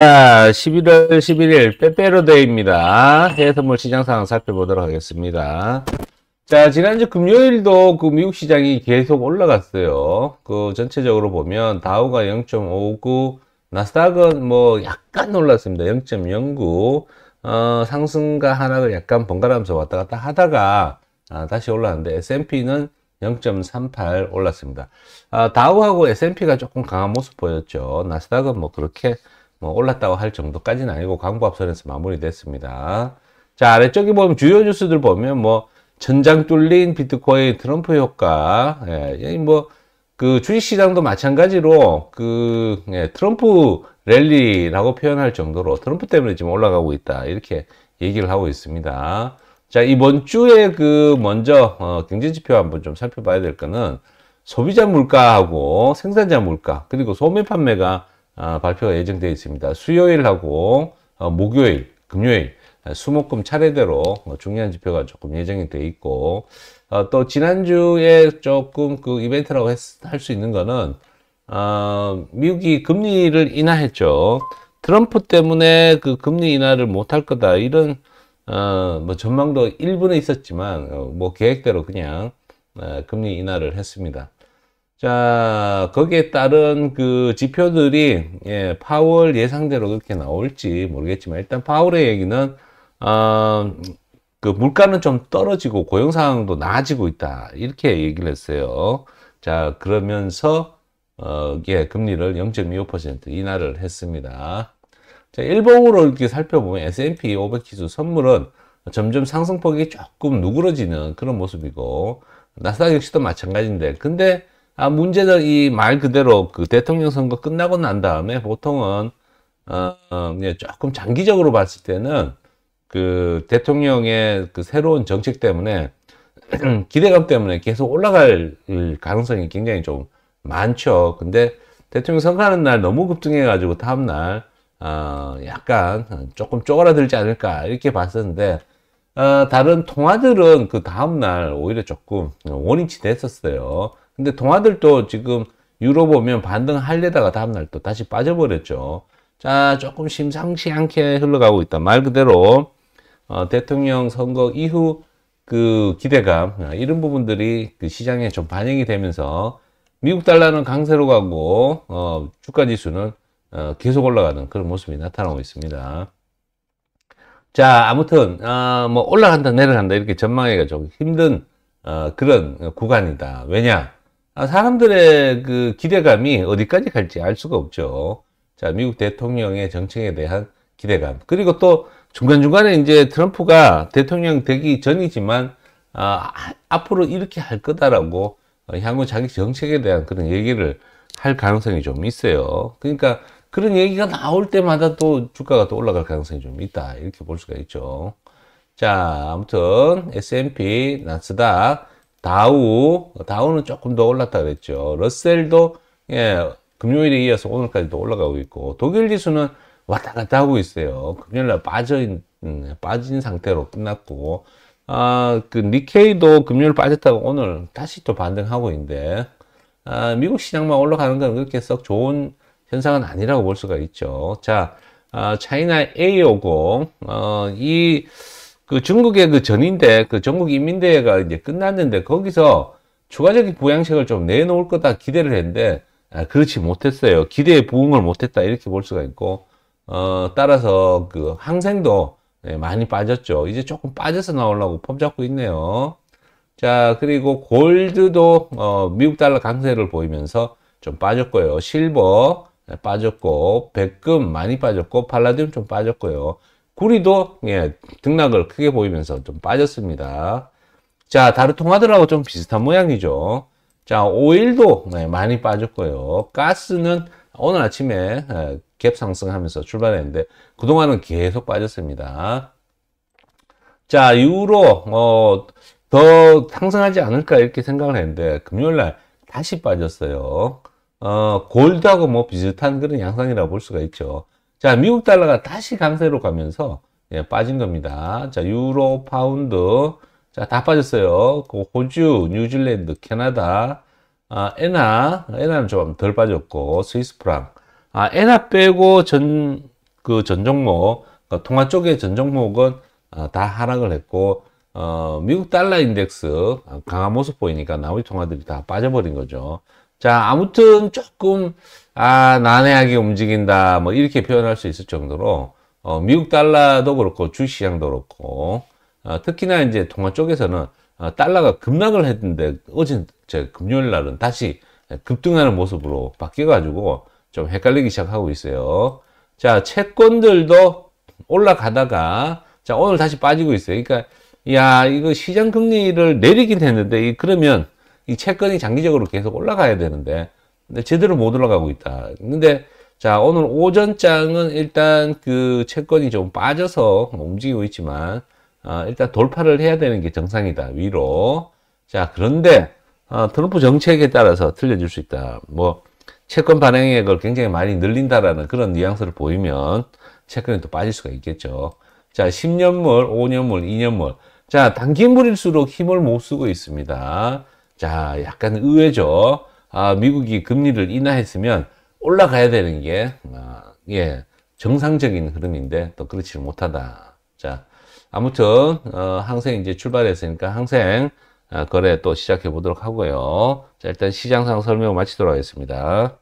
자, 11월 11일 빼빼로데이입니다. 해외 선물 시장 상황 살펴보도록 하겠습니다. 자, 지난주 금요일도 그 미국 시장이 계속 올라갔어요. 그 전체적으로 보면 다우가 0.59, 나스닥은 뭐 약간 올랐습니다. 0.09. 어, 상승과 하락을 약간 번갈아면서 왔다 갔다 하다가 아, 다시 올랐는데 S&P는 0.38 올랐습니다. 아, 다우하고 S&P가 조금 강한 모습 보였죠. 나스닥은 뭐 그렇게 뭐 올랐다고 할 정도까지는 아니고 광부합선에서 마무리됐습니다. 자 아래쪽에 보면 주요 뉴스들 보면 뭐 전장 뚫린 비트코인 트럼프 효과 예, 예 뭐그 주식시장도 마찬가지로 그 예, 트럼프 랠리라고 표현할 정도로 트럼프 때문에 지금 올라가고 있다 이렇게 얘기를 하고 있습니다. 자 이번 주에 그 먼저 어, 경제지표 한번 좀 살펴봐야 될 거는 소비자 물가하고 생산자 물가 그리고 소매 판매가 아, 발표가 예정되어 있습니다. 수요일하고 어, 목요일, 금요일, 아, 수목금 차례대로 뭐 중요한 지표가 조금 예정이 돼 있고 아, 또 지난주에 조금 그 이벤트라고 할 수 있는 거는 어, 미국이 금리를 인하했죠. 트럼프 때문에 그 금리 인하를 못할 거다 이런 어, 뭐 전망도 일부는 있었지만 어, 뭐 계획대로 그냥 어, 금리 인하를 했습니다. 자, 거기에 따른 그 지표들이 예, 파월 예상대로 그렇게 나올지 모르겠지만 일단 파월의 얘기는 어, 그 물가는 좀 떨어지고 고용 상황도 나아지고 있다 이렇게 얘기를 했어요. 자, 그러면서 어, 예, 금리를 0.25% 인하를 했습니다. 자, 일봉으로 이렇게 살펴보면 S&P 500 지수 선물은 점점 상승폭이 조금 누그러지는 그런 모습이고 나스닥 역시도 마찬가지인데 근데 아, 문제는 이 말 그대로 그 대통령 선거 끝나고 난 다음에 보통은 어, 어, 조금 장기적으로 봤을 때는 그 대통령의 그 새로운 정책 때문에 기대감 때문에 계속 올라갈 가능성이 굉장히 좀 많죠. 근데 대통령 선거하는 날 너무 급등해가지고 다음날 어, 약간 조금 쪼그라들지 않을까 이렇게 봤었는데 어, 다른 통화들은 그 다음날 오히려 조금 원인치 됐었어요. 근데 동화들도 지금 유로 보면 반등하려다가 다음날 또 다시 빠져버렸죠. 자, 조금 심상치 않게 흘러가고 있다. 말 그대로 어, 대통령 선거 이후 그 기대감 아, 이런 부분들이 그 시장에 좀 반영이 되면서 미국 달러는 강세로 가고 어, 주가 지수는 어, 계속 올라가는 그런 모습이 나타나고 있습니다. 자, 아무튼 어, 뭐 올라간다 내려간다 이렇게 전망하기가 좀 힘든 어, 그런 구간이다. 왜냐? 아, 사람들의 그 기대감이 어디까지 갈지 알 수가 없죠. 자, 미국 대통령의 정책에 대한 기대감. 그리고 또 중간중간에 이제 트럼프가 대통령 되기 전이지만, 아, 앞으로 이렇게 할 거다라고 향후 자기 정책에 대한 그런 얘기를 할 가능성이 좀 있어요. 그러니까 그런 얘기가 나올 때마다 또 주가가 또 올라갈 가능성이 좀 있다. 이렇게 볼 수가 있죠. 자, 아무튼 S&P, 나스닥, 다우, 다우는 조금 더 올랐다 그랬죠. 러셀도 예, 금요일에 이어서 오늘까지도 올라가고 있고 독일 지수는 왔다 갔다 하고 있어요. 금요일날 빠진 음, 빠진 상태로 끝났고 아, 그 니케이도 금요일 빠졌다고 오늘 다시 또 반등하고 있는데 아, 미국 시장만 올라가는 건 그렇게 썩 좋은 현상은 아니라고 볼 수가 있죠. 자, 아, 차이나 A50 어, 이그 중국의 그 전인대, 그 전국 인민대회가 이제 끝났는데 거기서 추가적인 보양책을 좀 내놓을 거다 기대를 했는데 아, 그렇지 못했어요. 기대에 부응을 못했다 이렇게 볼 수가 있고 어, 따라서 그 항생도 예, 많이 빠졌죠. 이제 조금 빠져서 나오려고 폼 잡고 있네요. 자 그리고 골드도 어, 미국 달러 강세를 보이면서 좀 빠졌고요. 실버 예, 빠졌고 백금 많이 빠졌고 팔라듐 좀 빠졌고요. 구리도 예, 등락을 크게 보이면서 좀 빠졌습니다. 자, 다른통화들하고좀 비슷한 모양이죠. 자, 오일도 네, 많이 빠졌고요. 가스는 오늘 아침에 예, 갭 상승하면서 출발했는데 그동안은 계속 빠졌습니다. 자, 이후로 어, 더 상승하지 않을까 이렇게 생각을 했는데 금요일날 다시 빠졌어요. 어, 골드하고 뭐 비슷한 그런 양상이라고 볼 수가 있죠. 자, 미국 달러가 다시 강세로 가면서 예, 빠진 겁니다. 자, 유로, 파운드, 자, 다 빠졌어요. 그 호주, 뉴질랜드, 캐나다, 아, 에나, 에나는 좀 덜 빠졌고, 스위스 프랑. 아, 에나 빼고 전, 그 전 종목, 그러니까 통화 쪽의 전 종목은 아, 다 하락을 했고, 어, 미국 달러 인덱스 아, 강한 모습 보이니까 나머지 통화들이 다 빠져버린 거죠. 자, 아무튼 조금 아 난해하게 움직인다 뭐 이렇게 표현할 수 있을 정도로 어, 미국 달러도 그렇고 주시장도 식 그렇고 어, 특히나 이제 통화 쪽에서는 어, 달러가 급락을 했는데 어제 제 금요일 날은 다시 급등하는 모습으로 바뀌어 가지고 좀 헷갈리기 시작하고 있어요 자 채권들도 올라가다가 자 오늘 다시 빠지고 있어요 그러니까 야 이거 시장 금리를 내리긴 했는데 이 그러면 이 채권이 장기적으로 계속 올라가야 되는데 근데 제대로 못 올라가고 있다. 근데 자 오늘 오전장은 일단 그 채권이 좀 빠져서 움직이고 있지만 아, 일단 돌파를 해야 되는 게 정상이다 위로. 자 그런데 아, 트럼프 정책에 따라서 틀려질 수 있다. 뭐 채권 발행액을 굉장히 많이 늘린다라는 그런 뉘앙스를 보이면 채권이 또 빠질 수가 있겠죠. 자, 10년물, 5년물, 2년물. 자, 단기물일수록 힘을 못 쓰고 있습니다. 자, 약간 의외죠. 아, 미국이 금리를 인하했으면 올라가야 되는 게, 아, 예, 정상적인 흐름인데 또 그렇지 못하다. 자, 아무튼, 어, 항생 이제 출발했으니까 항생 아, 거래 또 시작해 보도록 하고요. 자, 일단 시장상 설명 마치도록 하겠습니다.